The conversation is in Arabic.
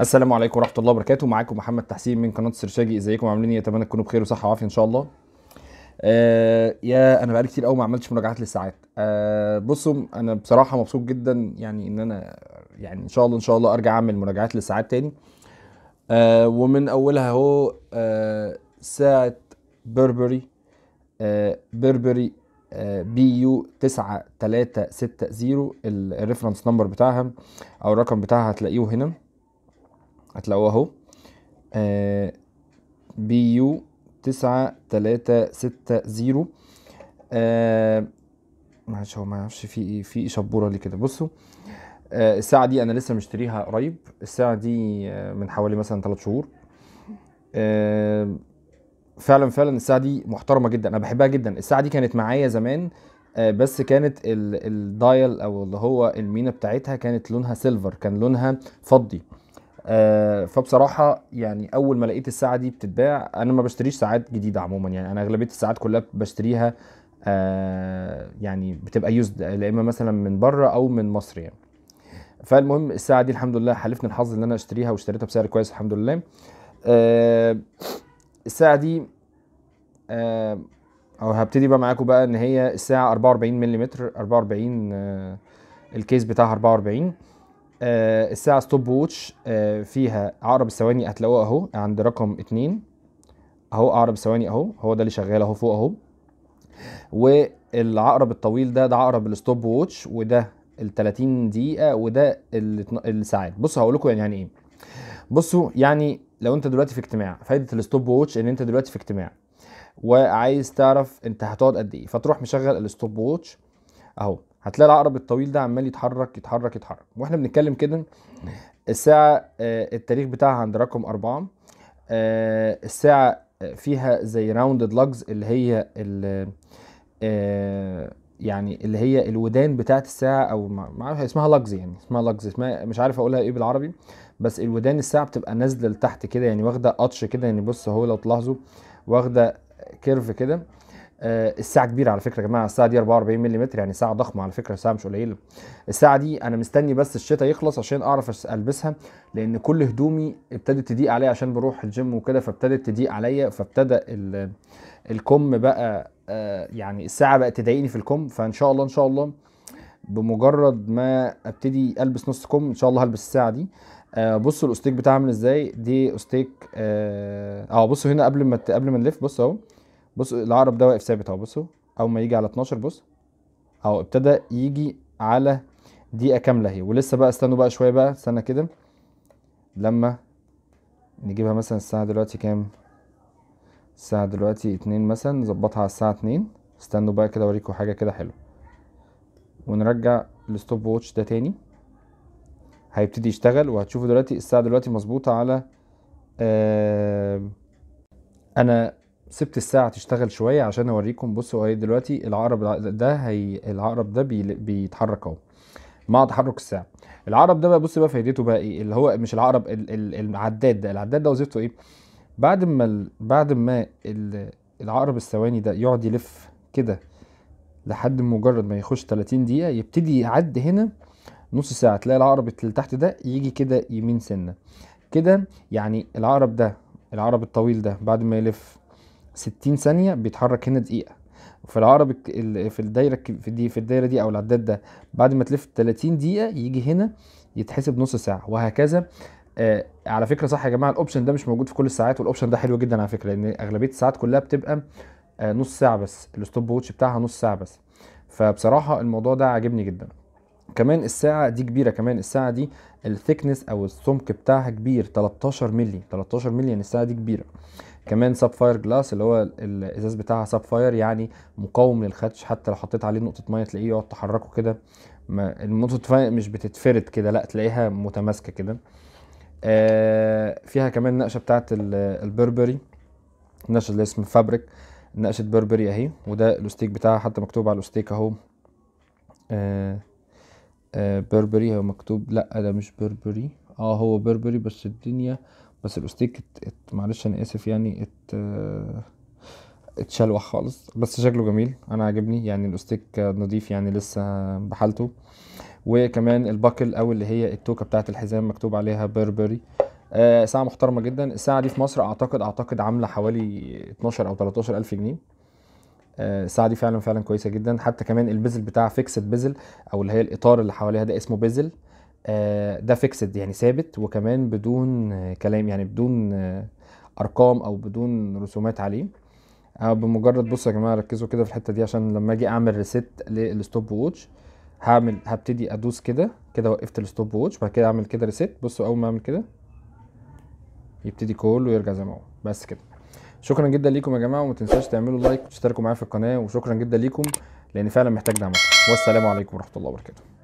السلام عليكم ورحمه الله وبركاته معاكم محمد تحسين من قناه سرشاجي ازيكم عاملين ايه اتمنى تكونوا بخير وصحه وعافيه ان شاء الله آه يا انا بقالي كتير قوي ما عملتش مراجعات للساعات آه بصوا انا بصراحه مبسوط جدا يعني ان انا يعني ان شاء الله ان شاء الله ارجع اعمل مراجعات للساعات تاني آه ومن اولها اهو آه ساعه بربري آه بربري آه، بي يو 9360 الريفرنس نمبر بتاعها او الرقم بتاعها هتلاقيه هنا هتلاقوه اهو آه، بي يو 9360 آه، معلش هو ما يعرفش في ايه في شبوره ليه كده بصوا آه الساعه دي انا لسه مشتريها قريب الساعه دي من حوالي مثلا 3 شهور آه فعلا فعلا الساعه دي محترمه جدا انا بحبها جدا الساعه دي كانت معايا زمان آه، بس كانت الدايل او اللي هو المينا بتاعتها كانت لونها سيلفر كان لونها فضي آه، فبصراحه يعني اول ما لقيت الساعه دي بتتباع انا ما بشتريش ساعات جديده عموما يعني انا اغلبيه الساعات كلها بشتريها آه، يعني بتبقى يوزد يا اما مثلا من بره او من مصر يعني فالمهم الساعه دي الحمد لله حلفني الحظ ان انا اشتريها واشتريتها بسعر كويس الحمد لله الساعه دي آه او هبتدي بقى معاكم بقى ان هي الساعه 44 ملم 44 آه الكيس بتاعها 44 آه الساعه ستوب ووتش آه فيها عقرب الثواني هتلاقوه اهو عند رقم 2 اهو عقرب ثواني اهو هو ده اللي شغال اهو فوق اهو والعقرب الطويل ده ده عقرب الستوب ووتش وده ال 30 دقيقه وده الساعات بصوا هقول لكم يعني يعني ايه بصوا يعني لو انت دلوقتي في اجتماع فايده الستوب ووتش ان انت دلوقتي في اجتماع وعايز تعرف انت هتقعد قد ايه فتروح مشغل الستوب ووتش اهو هتلاقي العقرب الطويل ده عمال يتحرك يتحرك يتحرك واحنا بنتكلم كده الساعه آه، التاريخ بتاعها عند رقم أربعة آه، الساعه آه، فيها زي راوندد لاجز اللي هي يعني اللي هي الودان بتاعت الساعه او ما أعرف اسمها لاجز يعني اسمها لاجز اسمها مش عارف اقولها ايه بالعربي بس الودان الساعه بتبقى نازله لتحت كده يعني واخده قطش كده يعني بص اهو لو تلاحظوا واخده كيرف كده آه الساعه كبيره على فكره يا جماعه الساعه دي 44 ملم يعني ساعه ضخمه على فكره ساعه مش قليله الساعه دي انا مستني بس الشتاء يخلص عشان اعرف البسها لان كل هدومي ابتدت تضيق عليا عشان بروح الجيم وكده فابتدت تضيق عليا فابتدى الكم بقى آه، يعني الساعه بقت تضايقني في الكم فان شاء الله ان شاء الله بمجرد ما ابتدي البس نص كم ان شاء الله هلبس الساعه دي آه بصوا الاستيك بتاعها عامل ازاي دي استيك اه, آه بصوا هنا قبل ما قبل ما نلف بص اهو بصوا العقرب ده واقف ثابت اهو بصوا اول ما يجي على 12 بص اهو ابتدى يجي على دقيقه كامله اهي ولسه بقى استنوا بقى شويه بقى استنى كده لما نجيبها مثلا الساعه دلوقتي كام الساعة دلوقتي اتنين مثلا نظبطها على الساعة اتنين استنوا بقى كده اوريكم حاجة كده حلوة ونرجع الستوب ووتش ده تاني هيبتدي يشتغل وهتشوفوا دلوقتي الساعة دلوقتي مظبوطة على آه انا سبت الساعة تشتغل شوية عشان اوريكم بصوا اهي دلوقتي العقرب ده هي العقرب ده بي... بيتحرك اهو مع تحرك الساعة العقرب ده بقى بص بقى فايدته بقى ايه اللي هو مش العقرب العداد ده العداد ده وظيفته ايه بعد ما ال... بعد ما ال... العقرب الثواني ده يقعد يلف كده لحد مجرد ما يخش 30 دقيقه يبتدي يعد هنا نص ساعه تلاقي العقرب اللي تحت ده يجي كده يمين سنه كده يعني العقرب ده العقرب الطويل ده بعد ما يلف 60 ثانيه بيتحرك هنا دقيقه في العقرب في الدايره في دي في الدايره دي او العداد ده بعد ما تلف 30 دقيقه يجي هنا يتحسب نص ساعه وهكذا آه على فكره صح يا جماعه الاوبشن ده مش موجود في كل الساعات والاوبشن ده حلو جدا على فكره لان اغلبيه الساعات كلها بتبقى آه نص ساعه بس الستوب ووتش بتاعها نص ساعه بس فبصراحه الموضوع ده عاجبني جدا كمان الساعه دي كبيره كمان الساعه دي الثيكنس او السمك بتاعها كبير 13 مللي 13 مللي يعني الساعه دي كبيره كمان سابفاير جلاس اللي هو الازاز بتاعها سابفاير يعني مقاوم للخدش حتى لو حطيت عليه نقطه ميه تلاقيه يقعد تحركه كده نقطه ميه مش بتتفرد كده لا تلاقيها متماسكه كده آه، فيها كمان نقشه بتاعت البربري النقشه اللي اسمها فابريك نقشه بربري اهي وده الاستيك بتاعها حتى مكتوب على الاستيك اهو آه، آه، بربري هو مكتوب لا ده مش بربري اه هو بربري بس الدنيا بس الاستيك ات ات معلش انا اسف يعني ات اتشلوح خالص بس شكله جميل انا عاجبني يعني الاستيك نضيف يعني لسه بحالته وكمان الباكل او اللي هي التوكه بتاعت الحزام مكتوب عليها بربري آه ساعه محترمه جدا الساعه دي في مصر اعتقد اعتقد عامله حوالي 12 او 13 الف جنيه آه، الساعه دي فعلا فعلا كويسه جدا حتى كمان البيزل بتاعها فيكسد بيزل او اللي هي الاطار اللي حواليها ده اسمه بيزل آه، ده فيكسد يعني ثابت وكمان بدون كلام يعني بدون ارقام او بدون رسومات عليه آه، بمجرد بصوا يا جماعه ركزوا كده في الحته دي عشان لما اجي اعمل ريست للستوب ووتش هعمل هبتدي ادوس كده كده وقفت الستوب ووتش بعد كده اعمل كده ريسيت بصوا اول ما اعمل كده يبتدي كله يرجع زي ما هو بس كده شكرا جدا ليكم يا جماعه وما تنساش تعملوا لايك وتشتركوا معايا في القناه وشكرا جدا ليكم لان فعلا محتاج دعمكم والسلام عليكم ورحمه الله وبركاته